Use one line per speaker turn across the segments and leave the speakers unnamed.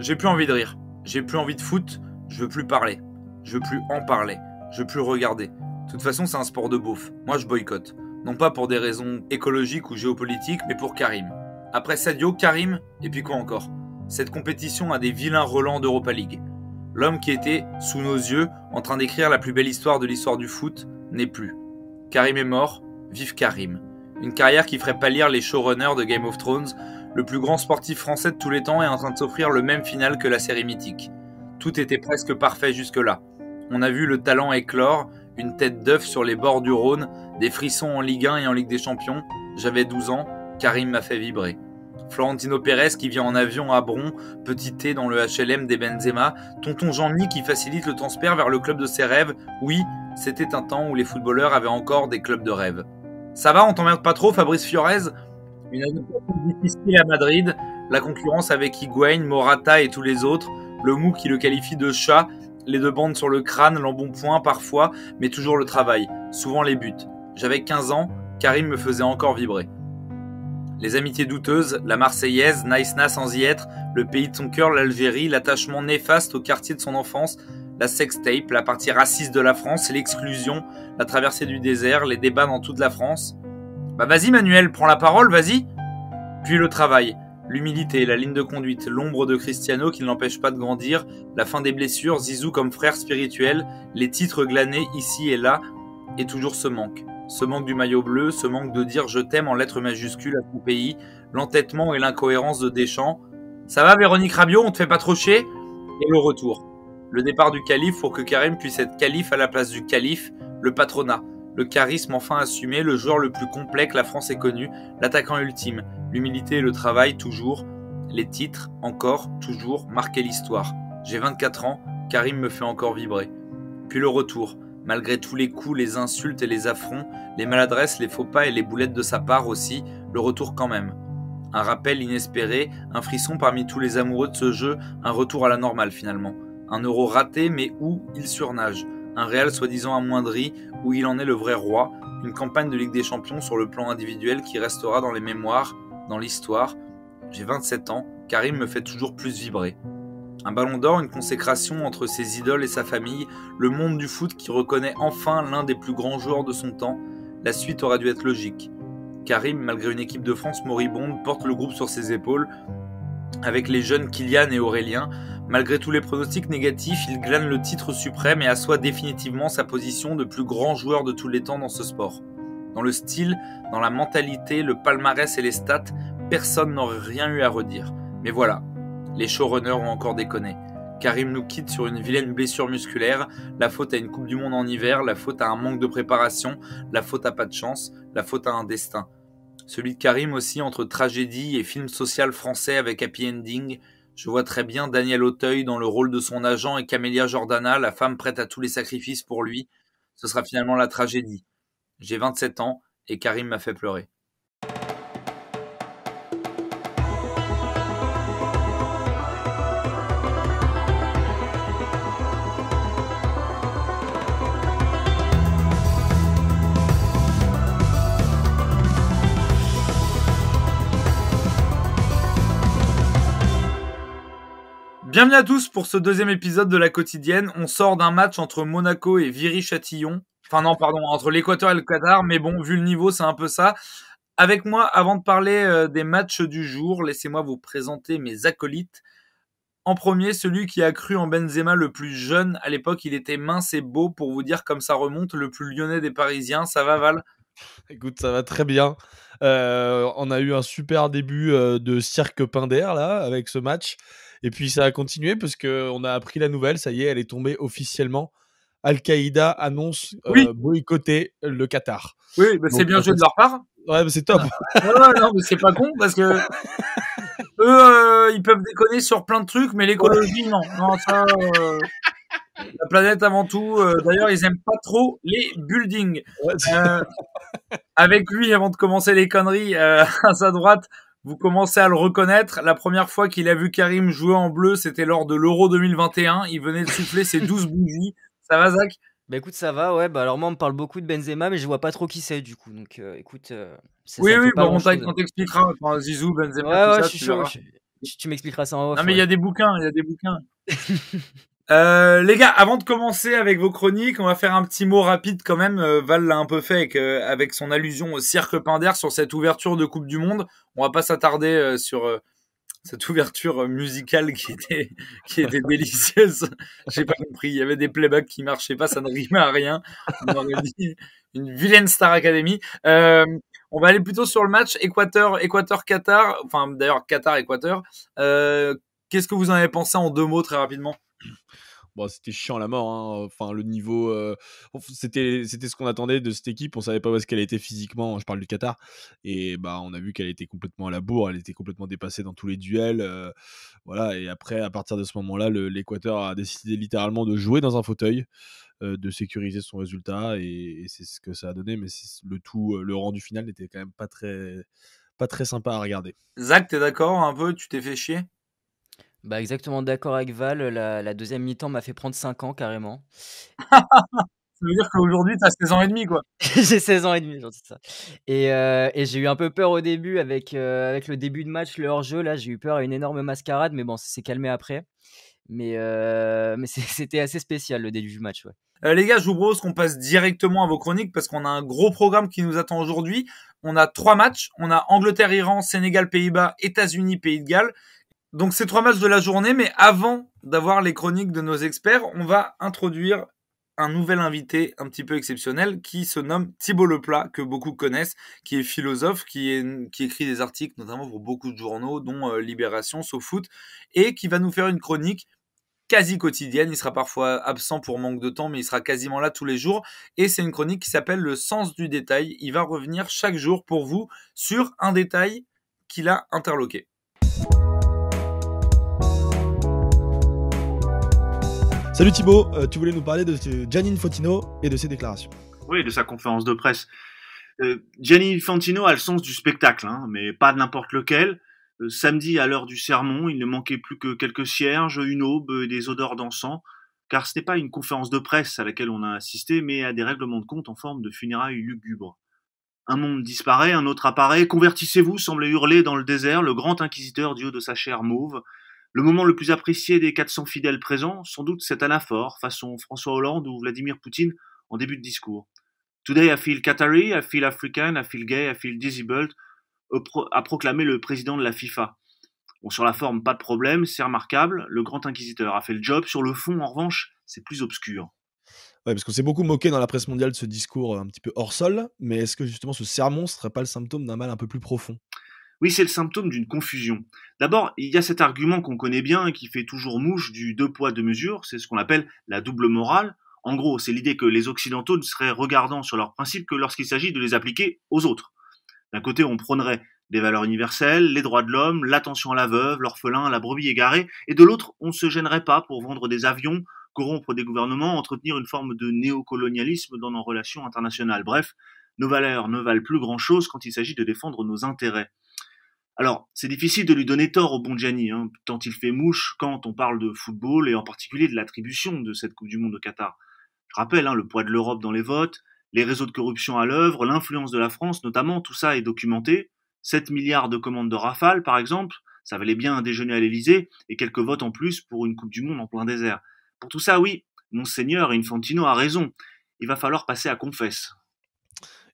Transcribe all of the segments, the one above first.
J'ai plus envie de rire. J'ai plus envie de foot. Je veux plus parler. Je veux plus en parler. Je veux plus regarder. De toute façon, c'est un sport de bouffe. Moi, je boycotte. Non pas pour des raisons écologiques ou géopolitiques, mais pour Karim. Après Sadio, Karim, et puis quoi encore Cette compétition a des vilains relents d'Europa League. L'homme qui était, sous nos yeux, en train d'écrire la plus belle histoire de l'histoire du foot, n'est plus. Karim est mort, vive Karim. Une carrière qui ferait pâlir les showrunners de Game of Thrones le plus grand sportif français de tous les temps est en train de s'offrir le même final que la série mythique. Tout était presque parfait jusque-là. On a vu le talent éclore, une tête d'œuf sur les bords du Rhône, des frissons en Ligue 1 et en Ligue des Champions. J'avais 12 ans, Karim m'a fait vibrer. Florentino Pérez qui vient en avion à Bron, petit T dans le HLM des Benzema, tonton Jean-Mi qui facilite le transfert vers le club de ses rêves. Oui, c'était un temps où les footballeurs avaient encore des clubs de rêve. Ça va, on t'emmerde pas trop, Fabrice Fiorez une adaptation difficile à Madrid, la concurrence avec Higuain, Morata et tous les autres, le mou qui le qualifie de chat, les deux bandes sur le crâne, l'embonpoint parfois, mais toujours le travail, souvent les buts. J'avais 15 ans, Karim me faisait encore vibrer. Les amitiés douteuses, la Marseillaise, Naïsna sans y être, le pays de son cœur, l'Algérie, l'attachement néfaste au quartier de son enfance, la sextape, la partie raciste de la France, l'exclusion, la traversée du désert, les débats dans toute la France. Bah vas-y Manuel, prends la parole, vas-y. Puis le travail, l'humilité, la ligne de conduite, l'ombre de Cristiano qui ne l'empêche pas de grandir, la fin des blessures, Zizou comme frère spirituel, les titres glanés ici et là, et toujours ce manque. Ce manque du maillot bleu, ce manque de dire je t'aime en lettres majuscules à tout pays, l'entêtement et l'incohérence de Deschamps. Ça va Véronique Rabiot, on te fait pas trop chier Et le retour. Le départ du calife pour que Karim puisse être calife à la place du calife, le patronat le charisme enfin assumé, le joueur le plus complet que la France ait connu, l'attaquant ultime, l'humilité et le travail toujours, les titres encore, toujours, marquer l'histoire. J'ai 24 ans, Karim me fait encore vibrer. Puis le retour, malgré tous les coups, les insultes et les affronts, les maladresses, les faux pas et les boulettes de sa part aussi, le retour quand même. Un rappel inespéré, un frisson parmi tous les amoureux de ce jeu, un retour à la normale finalement. Un euro raté mais où il surnage un Real soi-disant amoindri où il en est le vrai roi, une campagne de Ligue des Champions sur le plan individuel qui restera dans les mémoires, dans l'histoire. J'ai 27 ans, Karim me fait toujours plus vibrer. Un ballon d'or, une consécration entre ses idoles et sa famille, le monde du foot qui reconnaît enfin l'un des plus grands joueurs de son temps, la suite aura dû être logique. Karim, malgré une équipe de France moribonde, porte le groupe sur ses épaules, avec les jeunes Kylian et Aurélien, Malgré tous les pronostics négatifs, il glane le titre suprême et assoit définitivement sa position de plus grand joueur de tous les temps dans ce sport. Dans le style, dans la mentalité, le palmarès et les stats, personne n'aurait rien eu à redire. Mais voilà, les showrunners ont encore déconné. Karim nous quitte sur une vilaine blessure musculaire, la faute à une Coupe du Monde en hiver, la faute à un manque de préparation, la faute à pas de chance, la faute à un destin. Celui de Karim aussi entre tragédie et film social français avec happy ending, je vois très bien Daniel Auteuil dans le rôle de son agent et Camélia Jordana, la femme prête à tous les sacrifices pour lui. Ce sera finalement la tragédie. J'ai 27 ans et Karim m'a fait pleurer. Bienvenue à tous pour ce deuxième épisode de la quotidienne. On sort d'un match entre Monaco et Viry-Châtillon. Enfin non, pardon, entre l'Équateur et le Qatar. Mais bon, vu le niveau, c'est un peu ça. Avec moi, avant de parler euh, des matchs du jour, laissez-moi vous présenter mes acolytes. En premier, celui qui a cru en Benzema le plus jeune. À l'époque, il était mince et beau pour vous dire comme ça remonte, le plus lyonnais des Parisiens. Ça va, Val Écoute, ça va très
bien. Euh, on a eu un super début euh, de cirque Pinder là avec ce match. Et puis ça a continué parce qu'on a appris la nouvelle, ça y est, elle est tombée officiellement. Al-Qaïda annonce euh, boycotter
le Qatar. Oui, c'est bien joué de leur part. Ouais, mais c'est top. Ah. non, mais c'est pas con parce que eux, euh, ils peuvent déconner sur plein de trucs, mais l'écologie, non. non ça, euh, la planète avant tout. D'ailleurs, ils aiment pas trop les buildings. avec lui, avant de commencer les conneries, à sa droite, vous commencez à le reconnaître. La première fois qu'il a vu Karim jouer en bleu, c'était lors de l'Euro 2021.
Il venait de souffler ses
12 bougies.
Ça va, Zach Bah écoute, ça va, ouais. Bah alors moi, on me parle beaucoup de Benzema, mais je vois pas trop qui c'est du coup. Donc euh, écoute, euh, Oui, oui, bah, on t'expliquera. Enfin, Zizou, Benzema, tu, m'expliqueras ça en haut. Non, mais il y a des bouquins, il y a des bouquins.
Euh, les gars, avant de commencer avec vos chroniques, on va faire un petit mot rapide quand même. Euh, Val l'a un peu fait euh, avec, son allusion au cirque Pinder sur cette ouverture de Coupe du Monde. On va pas s'attarder sur cette ouverture musicale qui était, qui était délicieuse. J'ai pas compris. Il y avait des playbacks qui marchaient pas, ça ne rimait à rien. une vilaine Star Academy. on va aller plutôt sur le match Équateur, Équateur, Qatar. Enfin, d'ailleurs, Qatar, Équateur. Qu'est-ce que vous en avez pensé en deux mots très rapidement
Bon, c'était chiant la mort. Hein. Enfin, le niveau, euh, c'était, c'était ce qu'on attendait de cette équipe. On savait pas où ce qu'elle était physiquement. Je parle du Qatar. Et bah, on a vu qu'elle était complètement à la bourre. Elle était complètement dépassée dans tous les duels. Euh, voilà. Et après, à partir de ce moment-là, l'Équateur a décidé littéralement de jouer dans un fauteuil, euh, de sécuriser son résultat. Et, c'est ce que ça a donné. Mais le tout, le rendu final n'était quand même pas très, pas très sympa à regarder.
Zach,
t'es d'accord un peu Tu t'es fait chier
bah, exactement d'accord avec Val, la, deuxième mi-temps m'a fait prendre 5 ans carrément. Ça veut dire qu'aujourd'hui, tu as 16 ans et demi, quoi. j'ai 16 ans et demi, j'ai ça. Euh, et, j'ai eu un peu peur au début avec, euh, avec le début de match, le hors-jeu. Là, j'ai eu peur à une énorme mascarade, mais bon, ça s'est calmé après. Mais, euh, mais c'était assez spécial le début du match.
Ouais. les gars, je vous propose qu'on passe directement à vos chroniques parce qu'on a un gros programme qui nous attend aujourd'hui. On a trois matchs. On a Angleterre-Iran, Sénégal-Pays-Bas, États-Unis-Pays de Galles. Donc ces trois matchs de la journée, mais avant d'avoir les chroniques de nos experts, on va introduire un nouvel invité un petit peu exceptionnel qui se nomme Thibault Leplat, que beaucoup connaissent, qui est philosophe, qui, écrit des articles notamment pour beaucoup de journaux, dont euh, Libération, Libération, Foot, et qui va nous faire une chronique quasi quotidienne. Il sera parfois absent pour manque de temps, mais il sera quasiment là tous les jours. Et c'est une chronique qui s'appelle Le sens du détail. Il va revenir chaque jour pour vous sur un détail qu'il a interloqué.
Salut Thibaut, euh, tu voulais nous parler de Gianni Infantino et de ses déclarations.
Oui, de sa conférence de presse. Euh, Gianni Infantino a le sens du spectacle, hein, mais pas n'importe lequel. Euh, samedi, à l'heure du sermon, il ne manquait plus que quelques cierges, une aube et des odeurs d'encens, car ce n'est pas une conférence de presse à laquelle on a assisté, mais à des règlements de compte en forme de funérailles lugubres. Un monde disparaît, un autre apparaît. Convertissez-vous, semblait hurler dans le désert le grand inquisiteur du de sa chair mauve, le moment le plus apprécié des 400 fidèles présents, sans doute, cet anaphore, façon François Hollande ou Vladimir Poutine en début de discours. Today I feel Qatari, I feel African, I feel gay, I feel disabled, euh, a proclamé le président de la FIFA. Bon, sur la forme, pas de problème, c'est remarquable, le grand inquisiteur a fait le job, sur le fond, en revanche, c'est plus obscur.
Ouais, parce qu'on s'est beaucoup moqué dans la presse mondiale de ce discours euh, un petit peu hors sol, mais est-ce que justement ce sermon serait pas le symptôme d'un mal un peu plus profond
oui, c'est le symptôme d'une confusion. D'abord, il y a cet argument qu'on connaît bien et qui fait toujours mouche du deux poids, deux mesures, c'est ce qu'on appelle la double morale. En gros, c'est l'idée que les Occidentaux ne seraient regardants sur leurs principes que lorsqu'il s'agit de les appliquer aux autres. D'un côté, on prônerait des valeurs universelles, les droits de l'homme, l'attention à la veuve, l'orphelin, la brebis égarée, et de l'autre, on ne se gênerait pas pour vendre des avions, corrompre des gouvernements, entretenir une forme de néocolonialisme dans nos relations internationales. Bref, nos valeurs ne valent plus grand-chose quand il s'agit de défendre nos intérêts. Alors, c'est difficile de lui donner tort au bon Gianni, hein, tant il fait mouche quand on parle de football et en particulier de l'attribution de cette Coupe du Monde au Qatar. Je rappelle hein, le poids de l'Europe dans les votes, les réseaux de corruption à l'œuvre, l'influence de la France, notamment, tout ça est documenté. 7 milliards de commandes de Rafale, par exemple, ça valait bien un déjeuner à l'Elysée et quelques votes en plus pour une Coupe du Monde en plein désert. Pour tout ça, oui, Monseigneur Infantino a raison. Il va falloir passer à confesse.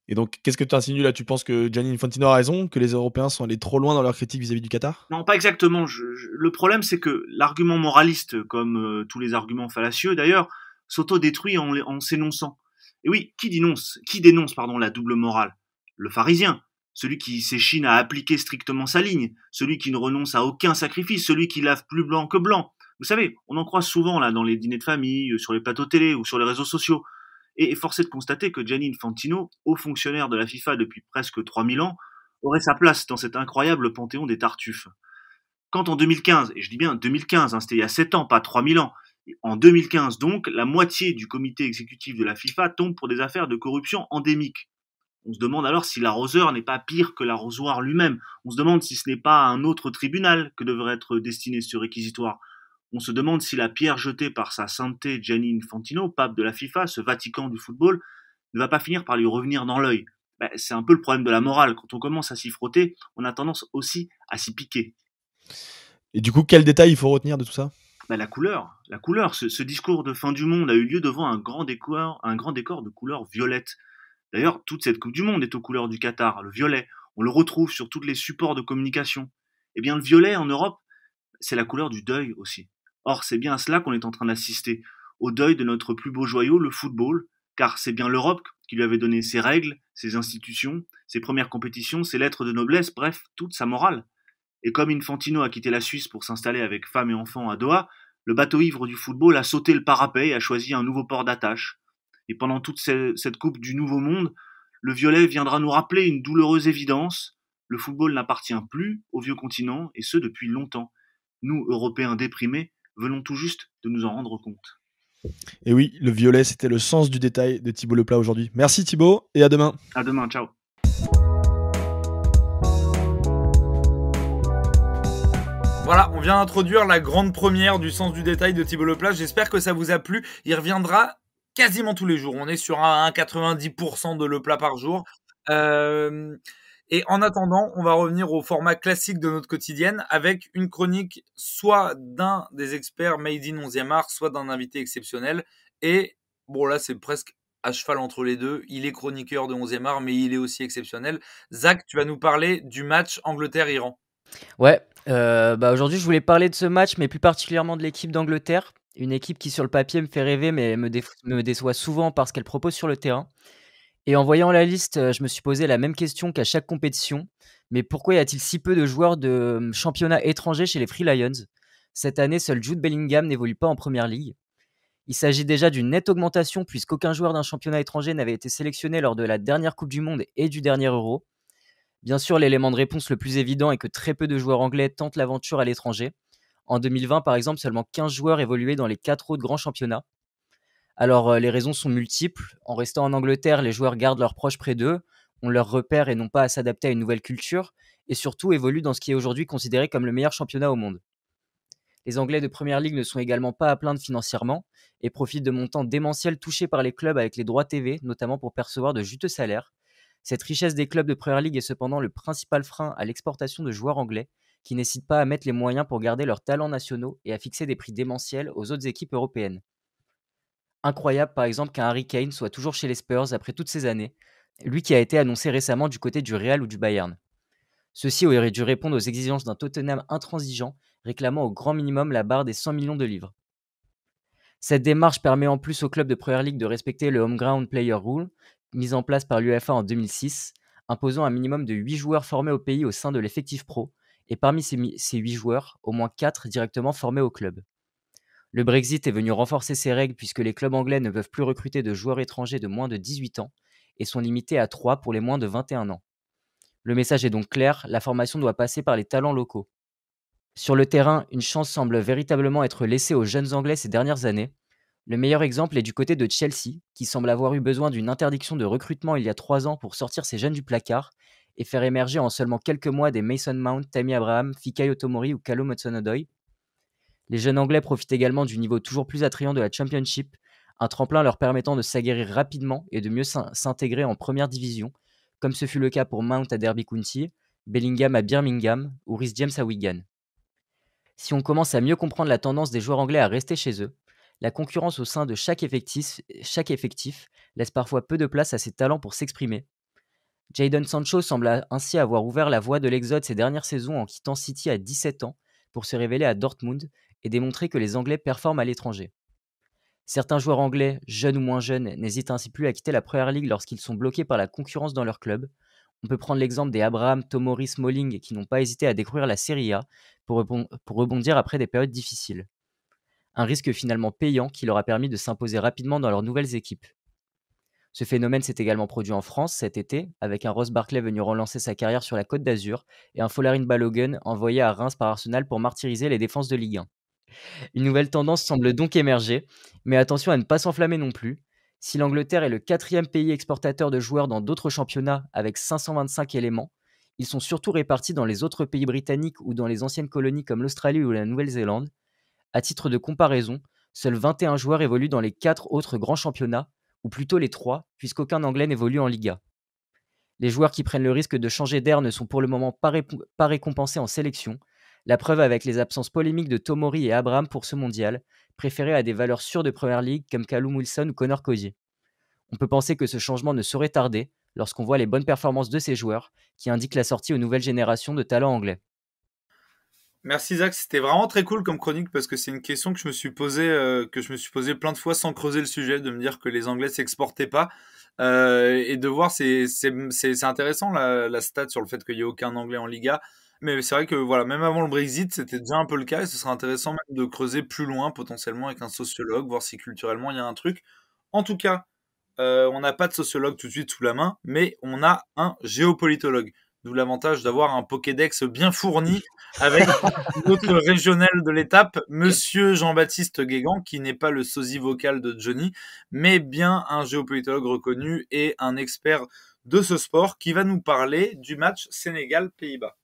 Et donc, qu'est-ce que tu insinues là Tu penses que Gianni Infantino a raison, que les Européens sont allés trop loin dans leur critique vis-à-vis du Qatar
Non, pas exactement. le problème, c'est que l'argument moraliste, comme euh, tous les arguments fallacieux d'ailleurs, s'auto-détruit en, s'énonçant. Et oui, qui dénonce, qui dénonce pardon, la double morale Le pharisien, celui qui s'échine à appliquer strictement sa ligne, celui qui ne renonce à aucun sacrifice, celui qui lave plus blanc que blanc. Vous savez, on en croit souvent là dans les dîners de famille, euh, sur les plateaux télé ou sur les réseaux sociaux. Et est forcé de constater que Janine Fantino, haut fonctionnaire de la FIFA depuis presque 3000 ans, aurait sa place dans cet incroyable panthéon des tartuffes. Quand en 2015, et je dis bien 2015, hein, c'était il y a 7 ans, pas 3000 ans, en 2015 donc, la moitié du comité exécutif de la FIFA tombe pour des affaires de corruption endémique. On se demande alors si l'arroseur n'est pas pire que l'arrosoir lui-même. On se demande si ce n'est pas un autre tribunal que devrait être destiné ce réquisitoire. On se demande si la pierre jetée par sa sainteté Gianni Infantino, pape de la FIFA, ce Vatican du football, ne va pas finir par lui revenir dans l'œil. Ben, c'est un peu le problème de la morale. Quand on commence à s'y frotter, on a tendance aussi à s'y piquer.
Et du coup, quel détail il faut retenir de tout ça
ben, la couleur, la couleur. Ce, discours de fin du monde a eu lieu devant un grand décor, un grand décor de couleur violette. D'ailleurs, toute cette Coupe du Monde est aux couleurs du Qatar, le violet. On le retrouve sur tous les supports de communication. Eh bien, le violet en Europe, c'est la couleur du deuil aussi. Or, c'est bien à cela qu'on est en train d'assister, au deuil de notre plus beau joyau, le football, car c'est bien l'Europe qui lui avait donné ses règles, ses institutions, ses premières compétitions, ses lettres de noblesse, bref, toute sa morale. Et comme Infantino a quitté la Suisse pour s'installer avec femme et enfants à Doha, le bateau ivre du football a sauté le parapet et a choisi un nouveau port d'attache. Et pendant toute cette Coupe du Nouveau Monde, le violet viendra nous rappeler une douloureuse évidence, le football n'appartient plus au vieux continent, et ce depuis longtemps. Nous, Européens déprimés, venons tout juste de nous en rendre compte.
Et oui, le violet, c'était le sens du détail de Thibaut Leplat aujourd'hui. Merci Thibaut et à demain.
À demain, ciao.
Voilà, on vient d'introduire la grande première du sens du détail de Thibaut Leplat. J'espère que ça vous a plu. Il reviendra quasiment tous les jours. On est sur un 90% de Leplat par jour. Euh, et en attendant, on va revenir au format classique de notre quotidienne avec une chronique soit d'un des experts Made in 11e art, soit d'un invité exceptionnel. Et bon, là, c'est presque à cheval entre les deux. Il est chroniqueur de 11e art, mais il est aussi exceptionnel. Zach, tu vas nous parler du match Angleterre-Iran.
Ouais, euh, bah, aujourd'hui je voulais parler de ce match, mais plus particulièrement de l'équipe d'Angleterre. Une équipe qui sur le papier me fait rêver, mais me déçoit souvent parce qu'elle propose sur le terrain. Et en voyant la liste, euh, je me suis posé la même question qu'à chaque compétition. Mais pourquoi y a-t-il si peu de joueurs de hum, championnat étrangers chez les Free Lions Cette année, seul Jude Bellingham n'évolue pas en première ligue. Il s'agit déjà d'une nette augmentation puisqu'aucun joueur d'un championnat étranger n'avait été sélectionné lors de la dernière Coupe du Monde et du dernier Euro. Bien sûr, l'élément de réponse le plus évident est que très peu de joueurs anglais tentent l'aventure à l'étranger. En 2020, par exemple, seulement 15 joueurs évoluaient dans les 4 autres grands championnats. Alors, euh, les raisons sont multiples. En restant en Angleterre, les joueurs gardent leurs proches près d'eux, ont leurs repères et n'ont pas à s'adapter à une nouvelle culture, et surtout évoluent dans ce qui est aujourd'hui considéré comme le meilleur championnat au monde. Les Anglais de Première Ligue ne sont également pas à plaindre financièrement et profitent de montants démentiels touchés par les clubs avec les droits TV, notamment pour percevoir de juteux salaires. Cette richesse des clubs de Première Ligue est cependant le principal frein à l'exportation de joueurs anglais, qui n'hésitent pas à mettre les moyens pour garder leurs talents nationaux et à fixer des prix démentiels aux autres équipes européennes incroyable, par exemple, qu'un Harry Kane soit toujours chez les Spurs après toutes ces années, lui qui a été annoncé récemment du côté du Real ou du Bayern. Ceci aurait dû répondre aux exigences d'un Tottenham intransigeant, réclamant au grand minimum la barre des 100 millions de livres. Cette démarche permet en plus au club de Premier League de respecter le Home Ground Player Rule, mis en place par l'UFA en 2006, imposant un minimum de 8 joueurs formés au pays au sein de l'effectif pro, et parmi ces, 8 joueurs, au moins 4 directement formés au club. Le Brexit est venu renforcer ces règles puisque les clubs anglais ne peuvent plus recruter de joueurs étrangers de moins de 18 ans et sont limités à 3 pour les moins de 21 ans. Le message est donc clair, la formation doit passer par les talents locaux. Sur le terrain, une chance semble véritablement être laissée aux jeunes Anglais ces dernières années. Le meilleur exemple est du côté de Chelsea, qui semble avoir eu besoin d'une interdiction de recrutement il y a 3 ans pour sortir ses jeunes du placard et faire émerger en seulement quelques mois des Mason Mount, Tammy Abraham, Fikayo Tomori ou Kalo hudson les jeunes Anglais profitent également du niveau toujours plus attrayant de la Championship, un tremplin leur permettant de s'aguerrir rapidement et de mieux s'intégrer en première division, comme ce fut le cas pour Mount à Derby County, Bellingham à Birmingham ou Rhys James à Wigan. Si on commence à mieux comprendre la tendance des joueurs anglais à rester chez eux, la concurrence au sein de chaque effectif, laisse parfois peu de place à ses talents pour s'exprimer. Jadon Sancho semble ainsi avoir ouvert la voie de l'exode ces dernières saisons en quittant City à 17 ans pour se révéler à Dortmund et démontrer que les Anglais performent à l'étranger. Certains joueurs anglais, jeunes ou moins jeunes, n'hésitent ainsi plus à quitter la Première Ligue lorsqu'ils sont bloqués par la concurrence dans leur club. On peut prendre l'exemple des Abraham, Tomori, Smalling qui n'ont pas hésité à découvrir la Serie A pour rebondir après des périodes difficiles. Un risque finalement payant qui leur a permis de s'imposer rapidement dans leurs nouvelles équipes. Ce phénomène s'est également produit en France cet été, avec un Ross Barclay venu relancer sa carrière sur la Côte d'Azur et un Follarine Balogun envoyé à Reims par Arsenal pour martyriser les défenses de Ligue 1. Une nouvelle tendance semble donc émerger, mais attention à ne pas s'enflammer non plus. Si l'Angleterre est le quatrième pays exportateur de joueurs dans d'autres championnats avec 525 éléments, ils sont surtout répartis dans les autres pays britanniques ou dans les anciennes colonies comme l'Australie ou la Nouvelle-Zélande. À titre de comparaison, seuls 21 joueurs évoluent dans les quatre autres grands championnats, ou plutôt les trois, puisqu'aucun Anglais n'évolue en Liga. Les joueurs qui prennent le risque de changer d'air ne sont pour le moment pas récompensés en sélection, la preuve avec les absences polémiques de Tomori et Abraham pour ce mondial, préféré à des valeurs sûres de première ligue comme Kalum Wilson ou Connor Cozier. On peut penser que ce changement ne saurait tarder lorsqu'on voit les bonnes performances de ces joueurs qui indiquent la sortie aux nouvelles générations de talents anglais.
Merci Zach, c'était vraiment très cool comme chronique parce que c'est une question que je me suis posée, euh, que je me suis posée plein de fois sans creuser le sujet, de me dire que les Anglais s'exportaient pas. Euh, et de voir, c'est intéressant la, la, stat sur le fait qu'il n'y ait aucun Anglais en Liga. Mais c'est vrai que voilà, même avant le Brexit, c'était déjà un peu le cas et ce serait intéressant même de creuser plus loin potentiellement avec un sociologue, voir si culturellement il y a un truc. En tout cas, euh, on n'a pas de sociologue tout de suite sous la main, mais on a un géopolitologue. D'où l'avantage d'avoir un Pokédex bien fourni avec notre régional de l'étape, Monsieur Jean-Baptiste Guégan, qui n'est pas le sosie vocal de Johnny, mais bien un géopolitologue reconnu et un expert de ce sport qui va nous parler du match Sénégal-Pays-Bas.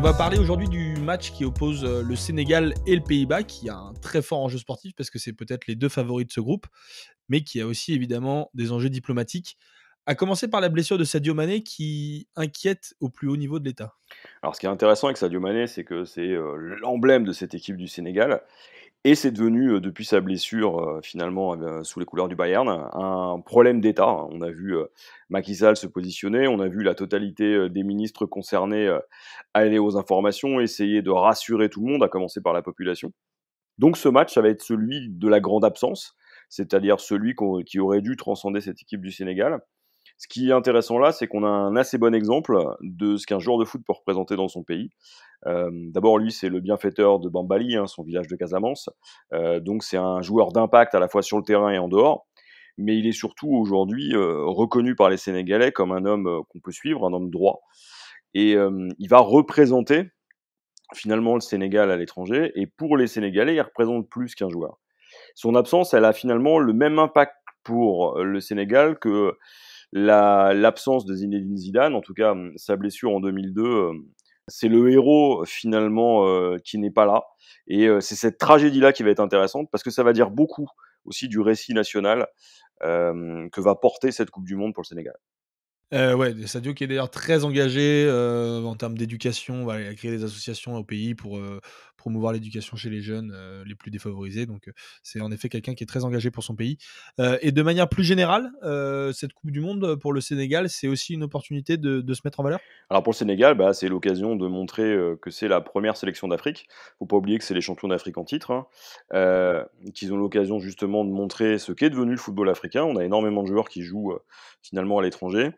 On va parler aujourd'hui du match qui
oppose euh, le Sénégal et le Pays-Bas, qui a un très fort enjeu sportif parce que c'est peut-être les deux favoris de ce groupe, mais qui a aussi évidemment des enjeux diplomatiques. À commencer par la blessure de Sadio Mané qui inquiète au plus haut niveau de l'État.
Alors ce qui est intéressant avec Sadio Mané, c'est que c'est euh, l'emblème de cette équipe du Sénégal. Et c'est devenu, depuis sa blessure, finalement, eh sous les couleurs du Bayern, un problème d'État. Hein. On a vu Macky Sall se positionner, on a vu la totalité des ministres concernés aller aux informations, essayer de rassurer tout le monde, à commencer par la population. Donc ce match, ça va être celui de la grande absence, c'est-à-dire celui qui aurait dû transcender cette équipe du Sénégal. Ce qui est intéressant là, c'est qu'on a un assez bon exemple de ce qu'un joueur de foot peut représenter dans son pays. Euh, d'abord, lui, c'est le bienfaiteur de Bambali, hein, son village de Casamance. Euh, donc, c'est un joueur d'impact à la fois sur le terrain et en dehors. Mais il est surtout aujourd'hui euh, reconnu par les Sénégalais comme un homme qu'on peut suivre, un homme droit. Et il va représenter finalement le Sénégal à l'étranger. Et pour les Sénégalais, il représente plus qu'un joueur. Son absence, elle a finalement le même impact pour le Sénégal que l'absence de Zinedine Zidane, en tout cas hum, sa blessure en 2002, hum, c'est le héros finalement euh, qui n'est pas là. Et euh, c'est cette tragédie-là qui va être intéressante parce que ça va dire beaucoup aussi du récit national hum, que va porter cette Coupe du Monde pour le Sénégal.
Euh, ouais, Sadio qui est d'ailleurs très engagé en termes d'éducation, va il des associations au pays pour, promouvoir l'éducation chez les jeunes euh, les plus défavorisés. Donc euh, c'est en effet quelqu'un qui est très engagé pour son pays. Euh, et de manière plus générale, cette Coupe du Monde pour le Sénégal, c'est aussi une opportunité de, se mettre en valeur
Alors pour le Sénégal, bah, c'est l'occasion de montrer que c'est la première sélection d'Afrique. faut pas oublier que c'est les champions d'Afrique en titre, hein. qu'ils ont l'occasion justement de montrer ce qu'est devenu le football africain. On a énormément de joueurs qui jouent finalement à l'étranger.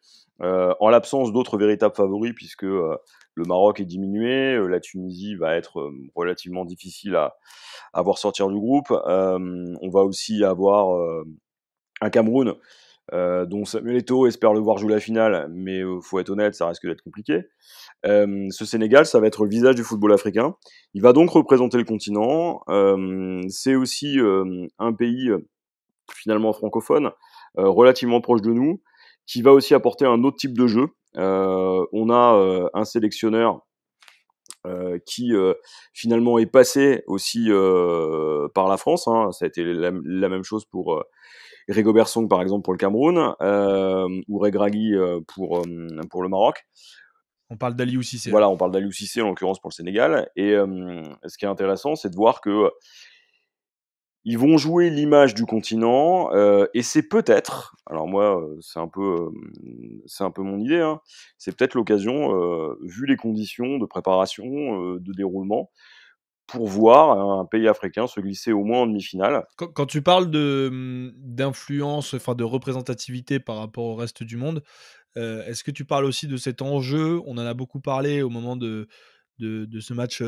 Euh, en l'absence d'autres véritables favoris, puisque euh, le Maroc est diminué, euh, la Tunisie va être relativement difficile à, voir sortir du groupe. on va aussi avoir un Cameroun dont Samuel Eto'o espère le voir jouer la finale, mais il faut être honnête, ça risque d'être compliqué. ce Sénégal, ça va être le visage du football africain. Il va donc représenter le continent. c'est aussi un pays finalement francophone, relativement proche de nous, qui va aussi apporter un autre type de jeu. Euh, on a euh, un sélectionneur euh, qui finalement est passé aussi par la France. Hein. Ça a été la, même chose pour Régo Bersong, par exemple pour le Cameroun ou Regragui pour pour le Maroc. On parle d'Aliou Cissé. Hein. Voilà, on parle d'Aliou Cissé en l'occurrence pour le Sénégal. Et ce qui est intéressant, c'est de voir que ils vont jouer l'image du continent euh, et c'est peut-être, alors moi euh, c'est un peu, euh, c'est un peu mon idée, hein, c'est peut-être l'occasion, vu les conditions de préparation, de déroulement, pour voir un pays africain se glisser au moins en demi-finale.
Quand, tu parles de hum, d'influence, enfin de représentativité par rapport au reste du monde, est-ce que tu parles aussi de cet enjeu On en a beaucoup parlé au moment de de, ce match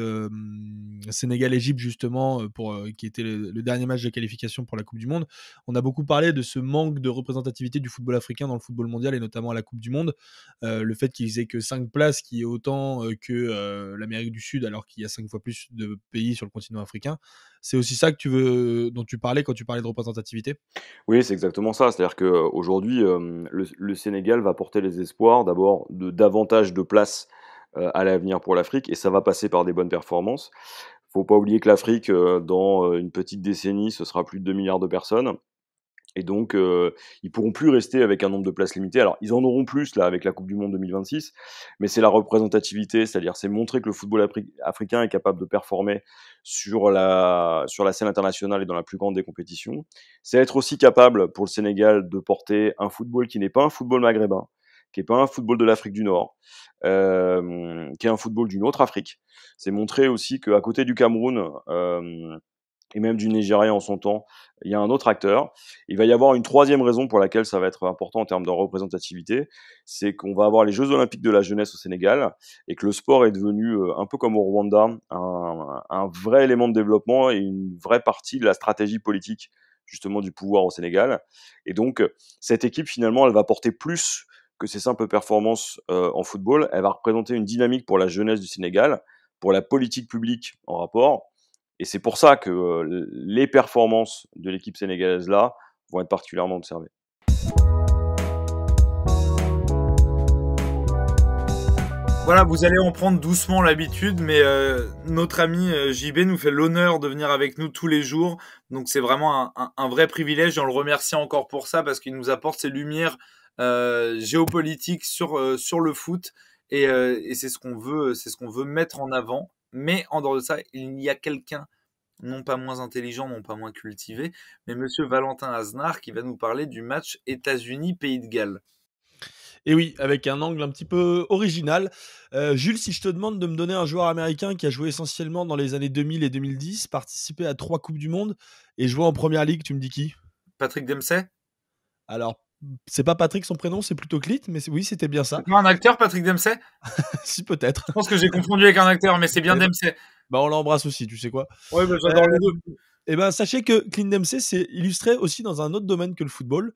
Sénégal-Égypte, justement, pour, qui était le, dernier match de qualification pour la Coupe du Monde. On a beaucoup parlé de ce manque de représentativité du football africain dans le football mondial et notamment à la Coupe du Monde. le fait qu'ils aient que 5 places, qui est autant que l'Amérique du Sud, alors qu'il y a 5 fois plus de pays sur le continent africain. C'est aussi ça que tu veux, dont tu parlais quand tu parlais de représentativité
Oui, c'est exactement ça. C'est-à-dire qu'aujourd'hui, aujourd'hui le Sénégal va porter les espoirs d'abord de davantage de places euh, à l'avenir pour l'Afrique et ça va passer par des bonnes performances. Faut pas oublier que l'Afrique, euh, dans euh, une petite décennie, ce sera plus de 2 milliards de personnes. Et donc, euh, ils pourront plus rester avec un nombre de places limité. Alors, ils en auront plus là avec la Coupe du Monde 2026, mais c'est la représentativité, c'est-à-dire c'est montrer que le football africain est capable de performer sur la sur la scène internationale et dans la plus grande des compétitions. C'est être aussi capable pour le Sénégal de porter un football qui n'est pas un football maghrébin, qui n'est pas un football de l'Afrique du Nord, euh, qui est un football d'une autre Afrique. C'est montrer aussi qu'à côté du Cameroun euh, et même du Nigeria en son temps, il y a un autre acteur. Il va y avoir une troisième raison pour laquelle ça va être important en termes de représentativité, c'est qu'on va avoir les Jeux olympiques de la jeunesse au Sénégal et que le sport est devenu, euh, un peu comme au Rwanda, un, un vrai élément de développement et une vraie partie de la stratégie politique justement du pouvoir au Sénégal. Et donc, cette équipe, finalement, elle va porter plus que ces simples performances euh, en football, elle va représenter une dynamique pour la jeunesse du Sénégal, pour la politique publique en rapport. Et c'est pour ça que euh, les performances de l'équipe sénégalaise là vont être particulièrement observées.
Voilà, vous allez en prendre doucement l'habitude, mais euh, notre ami JB nous fait l'honneur de venir avec nous tous les jours. Donc c'est vraiment un, un vrai privilège et on le remercie encore pour ça parce qu'il nous apporte ces lumières euh, géopolitique sur, euh, sur le foot. Euh, et, c'est ce qu'on veut, c'est ce qu'on veut mettre en avant. Mais en dehors de ça, il y a quelqu'un non pas moins intelligent, non pas moins cultivé, mais Monsieur Valentin Aznar qui va nous parler du match États-Unis-Pays de Galles.
Et oui, avec un angle un petit peu original. Jules, si je te demande de me donner un joueur américain qui a joué essentiellement dans les années 2000 et 2010, participé à trois Coupes du Monde et joué en Première Ligue, tu me dis qui Patrick Dempsey Alors, c'est pas Patrick son prénom, c'est plutôt Clint, mais oui, c'était bien ça. Pas un acteur, Patrick Dempsey Si, peut-être. Je pense que j'ai confondu avec un acteur, mais c'est bien eh ben, Dempsey. Bah, on l'embrasse aussi, tu sais quoi. Ouais, bah, j'adore euh, les deux. Et eh ben, sachez que Clint Dempsey s'est illustré aussi dans un autre domaine que le football.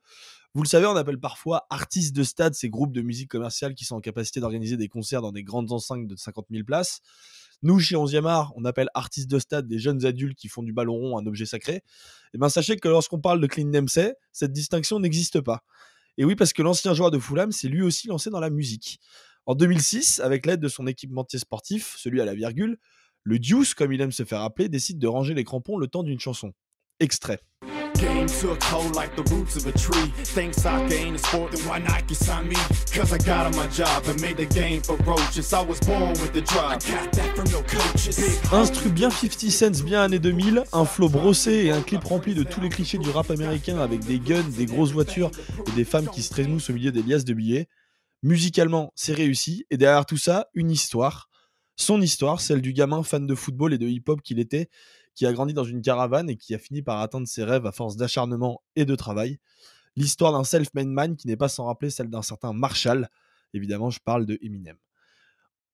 Vous le savez, on appelle parfois artistes de stade ces groupes de musique commerciale qui sont en capacité d'organiser des concerts dans des grandes enceintes de 50 000 places. Nous, chez 11e art, on appelle artistes de stade des jeunes adultes qui font du ballon rond un objet sacré. Et eh bien, sachez que lorsqu'on parle de clean Dempsey, cette distinction n'existe pas. Et oui, parce que l'ancien joueur de Fulham s'est lui aussi lancé dans la musique. En 2006, avec l'aide de son équipementier sportif, celui à la virgule, le Deuce, comme il aime se faire appeler, décide de ranger les crampons le temps d'une chanson. Extrait game took bien 50 Cents, bien années 2000, un flow brossé et un clip rempli de tous les clichés du rap américain avec des guns, des grosses voitures et des femmes qui se trémoussent au milieu des liasses de billets. Musicalement, c'est réussi et derrière tout ça, une histoire. Son histoire, celle du gamin fan de football et de hip-hop qu'il était, qui a grandi dans une caravane et qui a fini par atteindre ses rêves à force d'acharnement et de travail. L'histoire d'un self-made man qui n'est pas sans rappeler celle d'un certain Marshall. Évidemment, je parle de Eminem.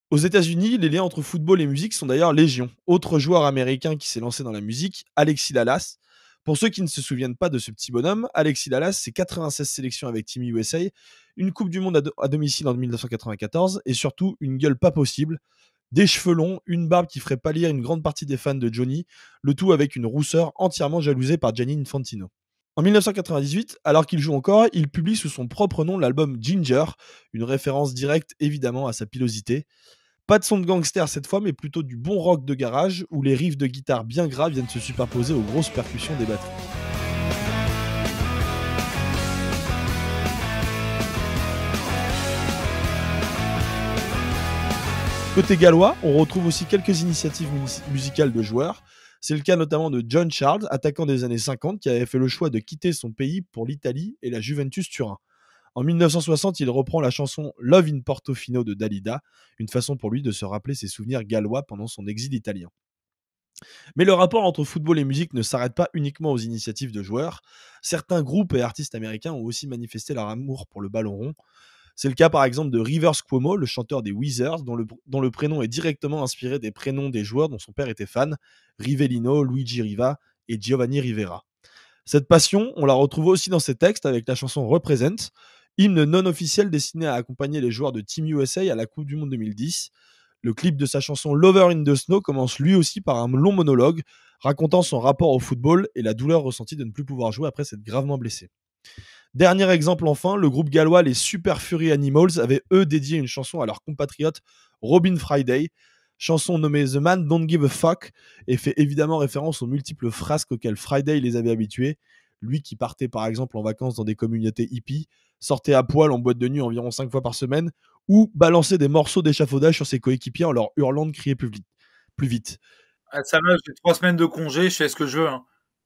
Aux États-Unis, les liens entre football et musique sont d'ailleurs légion. Autre joueur américain qui s'est lancé dans la musique, Alexis Lalas. Pour ceux qui ne se souviennent pas de ce petit bonhomme, Alexis Lalas, c'est 96 sélections avec Timmy USA, une Coupe du Monde à domicile en 1994 et surtout une gueule pas possible des cheveux longs, une barbe qui ferait pâlir une grande partie des fans de Johnny, le tout avec une rousseur entièrement jalousée par Gianni Infantino. En 1998, alors qu'il joue encore, il publie sous son propre nom l'album Ginger, une référence directe évidemment à sa pilosité. Pas de son de gangster cette fois, mais plutôt du bon rock de garage où les riffs de guitare bien gras viennent se superposer aux grosses percussions des batteries. Côté gallois, on retrouve aussi quelques initiatives musicales de joueurs. C'est le cas notamment de John Charles, attaquant des années 50, qui avait fait le choix de quitter son pays pour l'Italie et la Juventus Turin. En 1960, il reprend la chanson Love in Portofino de Dalida, une façon pour lui de se rappeler ses souvenirs gallois pendant son exil italien. Mais le rapport entre football et musique ne s'arrête pas uniquement aux initiatives de joueurs. Certains groupes et artistes américains ont aussi manifesté leur amour pour le ballon rond. C'est le cas par exemple de Rivers Cuomo, le chanteur des Wizards, dont le, dont le prénom est directement inspiré des prénoms des joueurs dont son père était fan, Rivellino, Luigi Riva et Giovanni Rivera. Cette passion, on la retrouve aussi dans ses textes avec la chanson Represent, hymne non officiel destiné à accompagner les joueurs de Team USA à la Coupe du Monde 2010. Le clip de sa chanson Lover in the Snow commence lui aussi par un long monologue racontant son rapport au football et la douleur ressentie de ne plus pouvoir jouer après s'être gravement blessé. Dernier exemple enfin, le groupe gallois les Super Fury Animals avait eux dédié une chanson à leur compatriote Robin Friday. Chanson nommée The Man Don't Give a Fuck et fait évidemment référence aux multiples frasques auxquelles Friday les avait habitués. Lui qui partait par exemple en vacances dans des communautés hippies, sortait à poil en boîte de nuit environ 5 fois par semaine ou balançait des morceaux d'échafaudage sur ses coéquipiers en leur hurlant de crier plus vite. Plus ah,
vite. ça va, j'ai trois semaines de congé, je fais ce que je veux. Hein.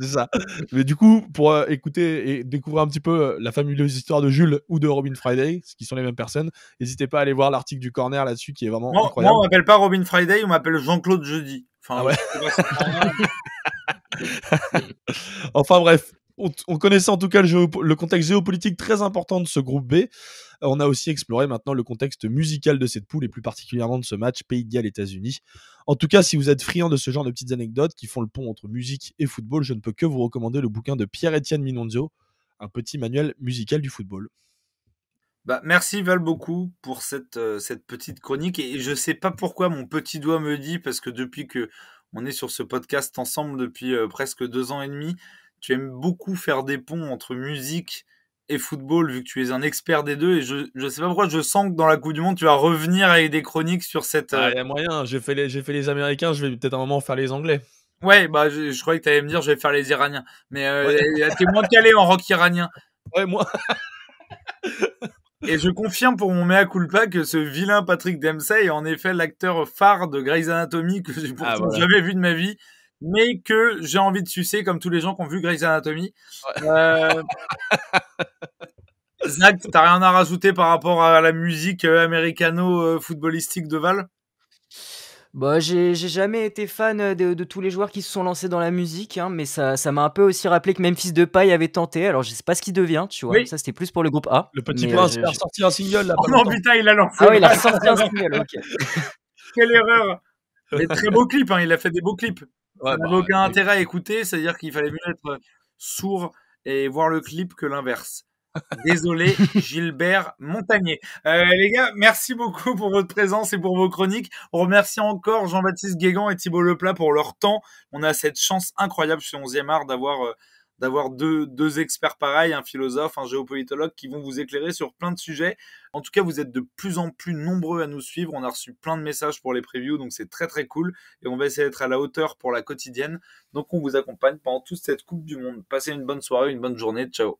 c'est
ça. Mais du coup, pour euh, écouter et découvrir un petit peu euh, la fameuse histoire de Jules ou de Robin Friday, qui sont les mêmes personnes, n'hésitez pas à aller voir l'article du Corner là-dessus qui est vraiment incroyable. Moi, on
m'appelle pas Robin Friday, on m'appelle Jean-Claude Jeudi. Enfin,
ah
enfin bref, on, connaissait en tout cas le contexte géopolitique très important de ce groupe B. On a aussi exploré maintenant le contexte musical de cette poule et plus particulièrement de ce match Pays de Galles États-Unis. En tout cas, si vous êtes friand de ce genre de petites anecdotes qui font le pont entre musique et football, je ne peux que vous recommander le bouquin de Pierre-Étienne Minonzio un petit manuel musical du football.
Bah, merci Val beaucoup pour cette, euh, petite chronique et, je ne sais pas pourquoi mon petit doigt me dit parce que depuis que on est sur ce podcast ensemble depuis euh, presque deux ans et demi, tu aimes beaucoup faire des ponts entre musique et football, vu que tu es un expert des deux, et je, sais pas pourquoi, je sens que dans la Coupe du Monde, tu vas revenir avec des chroniques sur cette. Il ah, euh, y a moyen, j'ai fait, les, j'ai fait les Américains, je vais peut-être un moment faire les Anglais. Ouais, bah, je, croyais que tu allais me dire, je vais faire les Iraniens. Mais euh, t'es moins calé en rock iranien. Ouais, moi. et je confirme pour mon mea culpa que ce vilain Patrick Dempsey est en effet l'acteur phare de Grey's Anatomy que j'ai ah, pourtant jamais vu de ma vie mais que j'ai envie de sucer comme tous les gens qui ont vu Grey's Anatomy. Euh, Zach, t'as rien à rajouter par rapport à la musique euh,
américano-footballistique euh, de Val bah, j'ai jamais été fan de, tous les joueurs qui se sont lancés dans la musique, hein, mais ça m'a un peu aussi rappelé que Memphis Depay avait tenté. Alors je sais pas ce qu'il devient, tu vois. Ça c'était plus pour le groupe A. Le petit prince, il a
sorti un single oh non, putain, il a lancé. Ah oui, il a sorti un single, ok.
Quelle erreur. Des très beaux clips, hein, il a fait des beaux clips ouais, bah, aucun intérêt à écouter, c'est-à-dire qu'il fallait mieux être sourd et voir le clip que l'inverse. Désolé, Gilbert Montagnier. Euh, les gars, merci beaucoup pour votre présence et pour vos chroniques. On remercie encore Jean-Baptiste Guégan et Thibault Leplat pour leur temps. On a cette chance incroyable chez 11 art d'avoir... Euh, d'avoir deux, experts pareils, un philosophe, un géopolitologue, qui vont vous éclairer sur plein de sujets. En tout cas, vous êtes de plus en plus nombreux à nous suivre. On a reçu plein de messages pour les previews, donc c'est très très cool. Et on va essayer d'être à la hauteur pour la quotidienne. Donc on vous accompagne pendant toute cette Coupe du Monde. Passez une bonne soirée, une bonne journée. Ciao